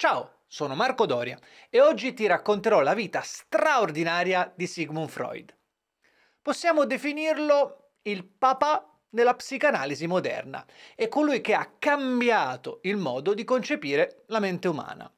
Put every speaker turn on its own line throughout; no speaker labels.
Ciao, sono Marco Doria e oggi ti racconterò la vita straordinaria di Sigmund Freud. Possiamo definirlo il papà della psicanalisi moderna e colui che ha cambiato il modo di concepire la mente umana.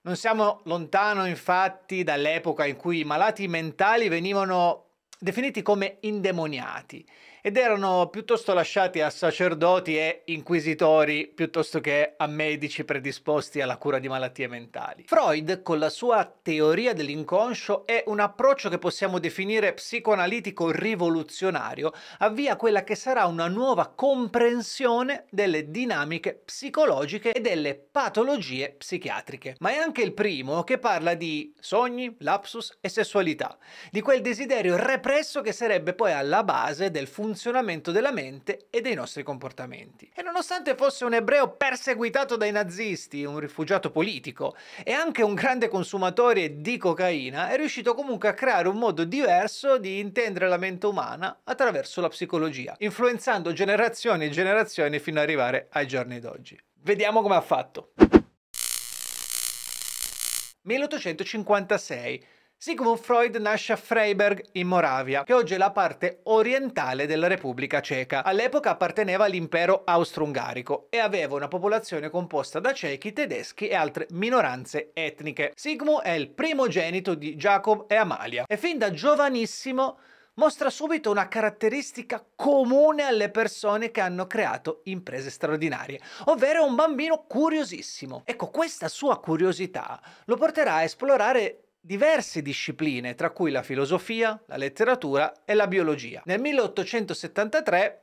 Non siamo lontano infatti dall'epoca in cui i malati mentali venivano definiti come indemoniati ed erano piuttosto lasciati a sacerdoti e inquisitori piuttosto che a medici predisposti alla cura di malattie mentali. Freud, con la sua teoria dell'inconscio è un approccio che possiamo definire psicoanalitico rivoluzionario, avvia quella che sarà una nuova comprensione delle dinamiche psicologiche e delle patologie psichiatriche. Ma è anche il primo che parla di sogni, lapsus e sessualità, di quel desiderio represso che sarebbe poi alla base del funzionamento funzionamento della mente e dei nostri comportamenti. E nonostante fosse un ebreo perseguitato dai nazisti, un rifugiato politico e anche un grande consumatore di cocaina, è riuscito comunque a creare un modo diverso di intendere la mente umana attraverso la psicologia, influenzando generazioni e generazioni fino ad arrivare ai giorni d'oggi. Vediamo come ha fatto. 1856 Sigmund Freud nasce a Freiberg in Moravia, che oggi è la parte orientale della Repubblica Ceca. All'epoca apparteneva all'impero austro-ungarico e aveva una popolazione composta da cechi, tedeschi e altre minoranze etniche. Sigmund è il primogenito di Jacob e Amalia e fin da giovanissimo mostra subito una caratteristica comune alle persone che hanno creato imprese straordinarie, ovvero un bambino curiosissimo. Ecco, questa sua curiosità lo porterà a esplorare diverse discipline, tra cui la filosofia, la letteratura e la biologia. Nel 1873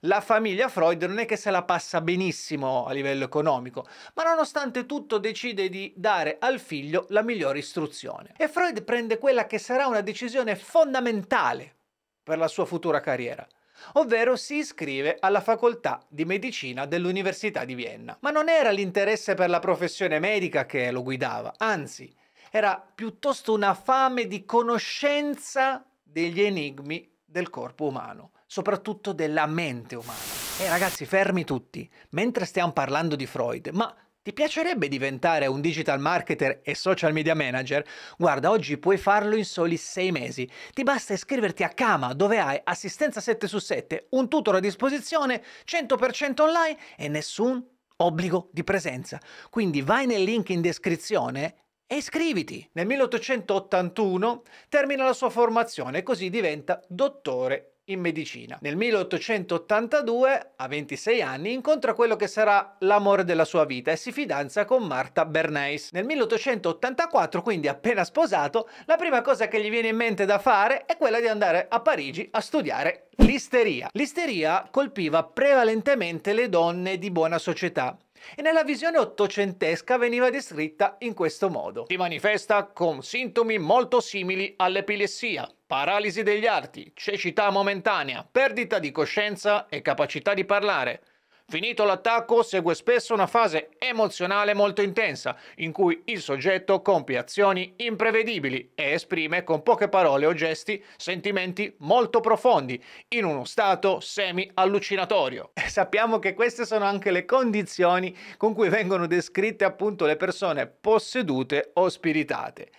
la famiglia Freud non è che se la passa benissimo a livello economico, ma nonostante tutto decide di dare al figlio la migliore istruzione. E Freud prende quella che sarà una decisione fondamentale per la sua futura carriera, ovvero si iscrive alla facoltà di medicina dell'Università di Vienna. Ma non era l'interesse per la professione medica che lo guidava, anzi, era piuttosto una fame di conoscenza degli enigmi del corpo umano, soprattutto della mente umana. E eh, ragazzi, fermi tutti, mentre stiamo parlando di Freud, ma ti piacerebbe diventare un digital marketer e social media manager? Guarda, oggi puoi farlo in soli sei mesi. Ti basta iscriverti a Kama, dove hai assistenza 7 su 7, un tutor a disposizione, 100% online e nessun obbligo di presenza. Quindi vai nel link in descrizione e iscriviti. Nel 1881 termina la sua formazione e così diventa dottore in medicina. Nel 1882, a 26 anni, incontra quello che sarà l'amore della sua vita e si fidanza con Marta Bernays. Nel 1884, quindi appena sposato, la prima cosa che gli viene in mente da fare è quella di andare a Parigi a studiare l'isteria. L'isteria colpiva prevalentemente le donne di buona società e nella visione ottocentesca veniva descritta in questo modo. Si manifesta con sintomi molto simili all'epilessia, paralisi degli arti, cecità momentanea, perdita di coscienza e capacità di parlare, Finito l'attacco segue spesso una fase emozionale molto intensa, in cui il soggetto compie azioni imprevedibili e esprime con poche parole o gesti sentimenti molto profondi, in uno stato semi-allucinatorio. Sappiamo che queste sono anche le condizioni con cui vengono descritte appunto le persone possedute o spiritate.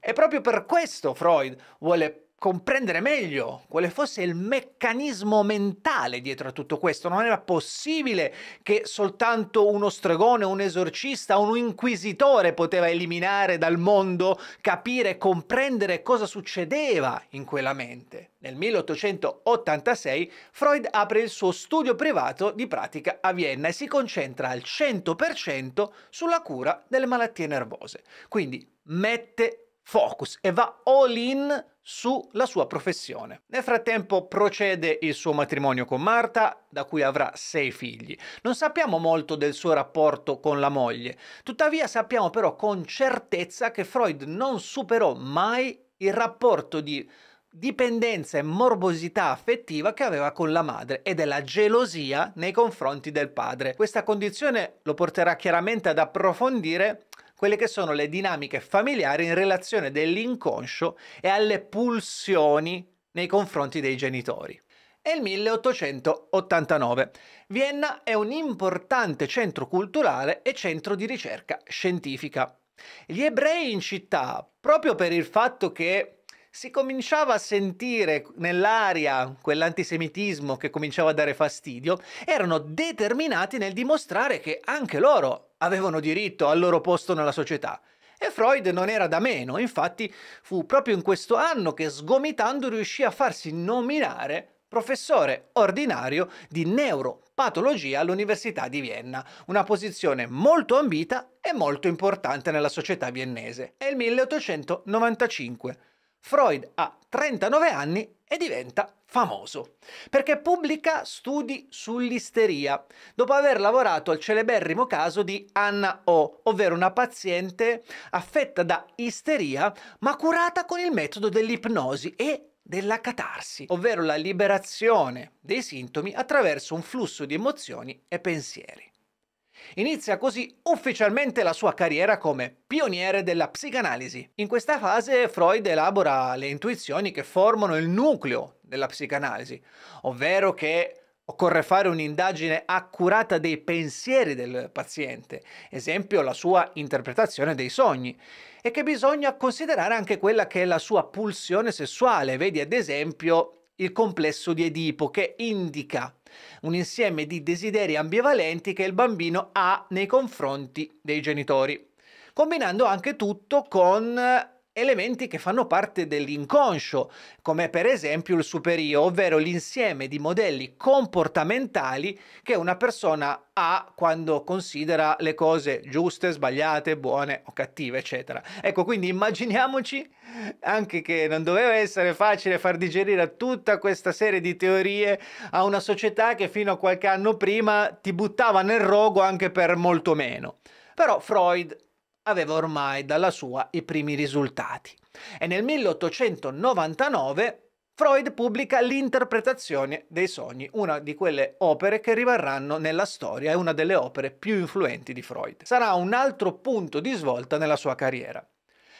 E proprio per questo Freud vuole comprendere meglio quale fosse il meccanismo mentale dietro a tutto questo. Non era possibile che soltanto uno stregone, un esorcista, un inquisitore poteva eliminare dal mondo, capire e comprendere cosa succedeva in quella mente. Nel 1886 Freud apre il suo studio privato di pratica a Vienna e si concentra al 100% sulla cura delle malattie nervose. Quindi mette focus e va all in sulla sua professione. Nel frattempo procede il suo matrimonio con Marta, da cui avrà sei figli. Non sappiamo molto del suo rapporto con la moglie, tuttavia sappiamo però con certezza che Freud non superò mai il rapporto di dipendenza e morbosità affettiva che aveva con la madre e della gelosia nei confronti del padre. Questa condizione lo porterà chiaramente ad approfondire quelle che sono le dinamiche familiari in relazione dell'inconscio e alle pulsioni nei confronti dei genitori. È il 1889. Vienna è un importante centro culturale e centro di ricerca scientifica. Gli ebrei in città, proprio per il fatto che si cominciava a sentire nell'aria quell'antisemitismo che cominciava a dare fastidio, erano determinati nel dimostrare che anche loro avevano diritto al loro posto nella società. E Freud non era da meno, infatti fu proprio in questo anno che sgomitando riuscì a farsi nominare professore ordinario di neuropatologia all'Università di Vienna, una posizione molto ambita e molto importante nella società viennese. È il 1895. Freud ha 39 anni e diventa famoso, perché pubblica studi sull'isteria, dopo aver lavorato al celeberrimo caso di Anna O, ovvero una paziente affetta da isteria ma curata con il metodo dell'ipnosi e della catarsi, ovvero la liberazione dei sintomi attraverso un flusso di emozioni e pensieri. Inizia così ufficialmente la sua carriera come pioniere della psicanalisi. In questa fase Freud elabora le intuizioni che formano il nucleo della psicanalisi, ovvero che Occorre fare un'indagine accurata dei pensieri del paziente, esempio la sua interpretazione dei sogni, e che bisogna considerare anche quella che è la sua pulsione sessuale, vedi ad esempio il complesso di Edipo che indica un insieme di desideri ambivalenti che il bambino ha nei confronti dei genitori, combinando anche tutto con elementi che fanno parte dell'inconscio, come per esempio il superio, ovvero l'insieme di modelli comportamentali che una persona ha quando considera le cose giuste, sbagliate, buone o cattive, eccetera. Ecco, quindi immaginiamoci anche che non doveva essere facile far digerire tutta questa serie di teorie a una società che fino a qualche anno prima ti buttava nel rogo anche per molto meno. Però Freud aveva ormai dalla sua i primi risultati. E nel 1899 Freud pubblica l'interpretazione dei sogni, una di quelle opere che rimarranno nella storia e una delle opere più influenti di Freud. Sarà un altro punto di svolta nella sua carriera.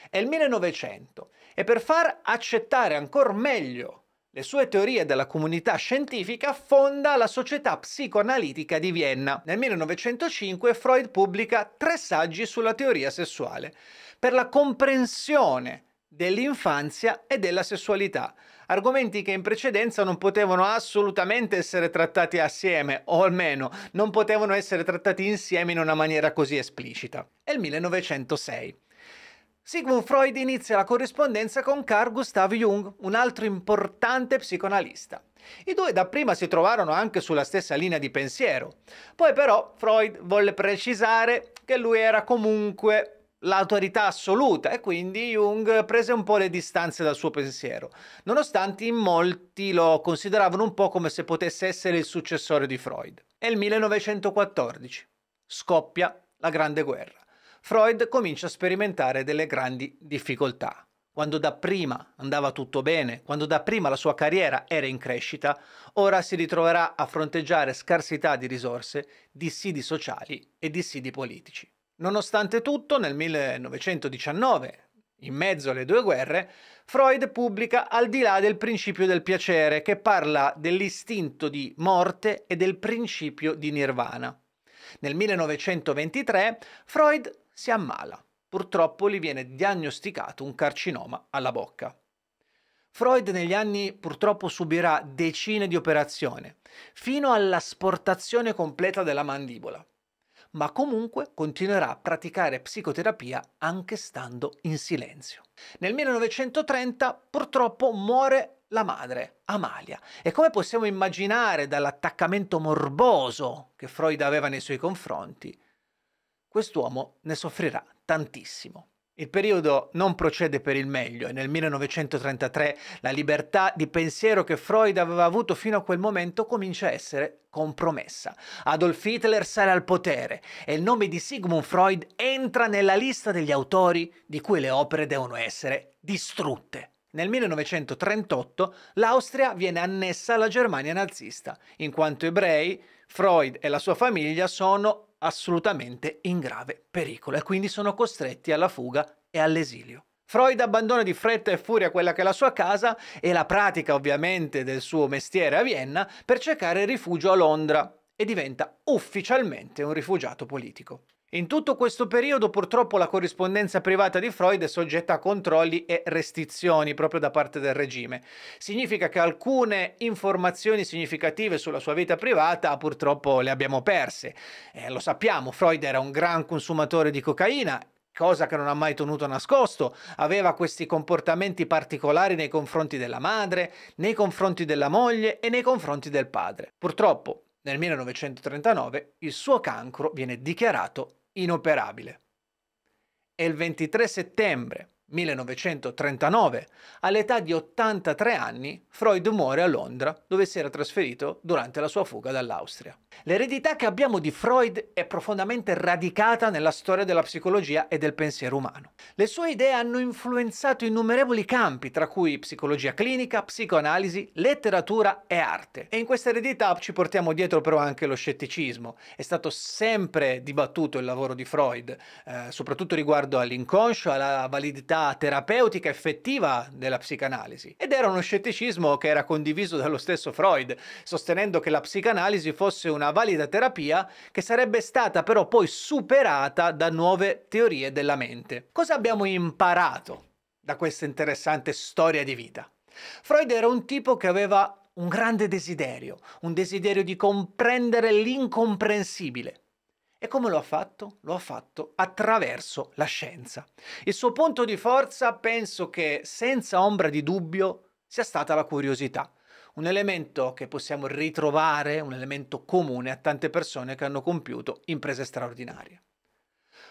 È il 1900 e per far accettare ancora meglio le sue teorie della comunità scientifica fonda la Società Psicoanalitica di Vienna. Nel 1905 Freud pubblica tre saggi sulla teoria sessuale per la comprensione dell'infanzia e della sessualità, argomenti che in precedenza non potevano assolutamente essere trattati assieme, o almeno non potevano essere trattati insieme in una maniera così esplicita. È il 1906. Sigmund Freud inizia la corrispondenza con Carl Gustav Jung, un altro importante psicoanalista. I due dapprima si trovarono anche sulla stessa linea di pensiero. Poi però Freud volle precisare che lui era comunque l'autorità assoluta e quindi Jung prese un po' le distanze dal suo pensiero, nonostante in molti lo consideravano un po' come se potesse essere il successore di Freud. È il 1914. Scoppia la Grande Guerra. Freud comincia a sperimentare delle grandi difficoltà. Quando dapprima andava tutto bene, quando dapprima la sua carriera era in crescita, ora si ritroverà a fronteggiare scarsità di risorse, dissidi sociali e dissidi politici. Nonostante tutto, nel 1919, in mezzo alle due guerre, Freud pubblica Al di là del principio del piacere, che parla dell'istinto di morte e del principio di nirvana. Nel 1923 Freud si ammala. Purtroppo gli viene diagnosticato un carcinoma alla bocca. Freud negli anni purtroppo subirà decine di operazioni, fino all'asportazione completa della mandibola, ma comunque continuerà a praticare psicoterapia anche stando in silenzio. Nel 1930 purtroppo muore la madre, Amalia, e come possiamo immaginare dall'attaccamento morboso che Freud aveva nei suoi confronti, quest'uomo ne soffrirà tantissimo. Il periodo non procede per il meglio e nel 1933 la libertà di pensiero che Freud aveva avuto fino a quel momento comincia a essere compromessa. Adolf Hitler sale al potere e il nome di Sigmund Freud entra nella lista degli autori di cui le opere devono essere distrutte. Nel 1938 l'Austria viene annessa alla Germania nazista, in quanto ebrei, Freud e la sua famiglia sono assolutamente in grave pericolo e quindi sono costretti alla fuga e all'esilio. Freud abbandona di fretta e furia quella che è la sua casa e la pratica ovviamente del suo mestiere a Vienna per cercare rifugio a Londra e diventa ufficialmente un rifugiato politico. In tutto questo periodo purtroppo la corrispondenza privata di Freud è soggetta a controlli e restrizioni proprio da parte del regime. Significa che alcune informazioni significative sulla sua vita privata purtroppo le abbiamo perse. Eh, lo sappiamo, Freud era un gran consumatore di cocaina cosa che non ha mai tenuto nascosto, aveva questi comportamenti particolari nei confronti della madre, nei confronti della moglie e nei confronti del padre. Purtroppo, nel 1939 il suo cancro viene dichiarato inoperabile. E il 23 settembre 1939, all'età di 83 anni, Freud muore a Londra, dove si era trasferito durante la sua fuga dall'Austria. L'eredità che abbiamo di Freud è profondamente radicata nella storia della psicologia e del pensiero umano. Le sue idee hanno influenzato innumerevoli campi, tra cui psicologia clinica, psicoanalisi, letteratura e arte. E in questa eredità ci portiamo dietro però anche lo scetticismo. È stato sempre dibattuto il lavoro di Freud, eh, soprattutto riguardo all'inconscio, alla validità terapeutica effettiva della psicanalisi ed era uno scetticismo che era condiviso dallo stesso Freud, sostenendo che la psicanalisi fosse una valida terapia che sarebbe stata però poi superata da nuove teorie della mente. Cosa abbiamo imparato da questa interessante storia di vita? Freud era un tipo che aveva un grande desiderio, un desiderio di comprendere l'incomprensibile e come lo ha fatto? Lo ha fatto attraverso la scienza. Il suo punto di forza penso che senza ombra di dubbio sia stata la curiosità. Un elemento che possiamo ritrovare, un elemento comune a tante persone che hanno compiuto imprese straordinarie.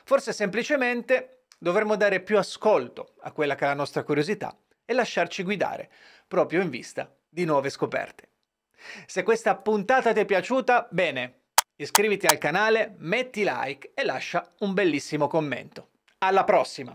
Forse semplicemente dovremmo dare più ascolto a quella che è la nostra curiosità e lasciarci guidare, proprio in vista di nuove scoperte. Se questa puntata ti è piaciuta, bene, Iscriviti al canale, metti like e lascia un bellissimo commento. Alla prossima!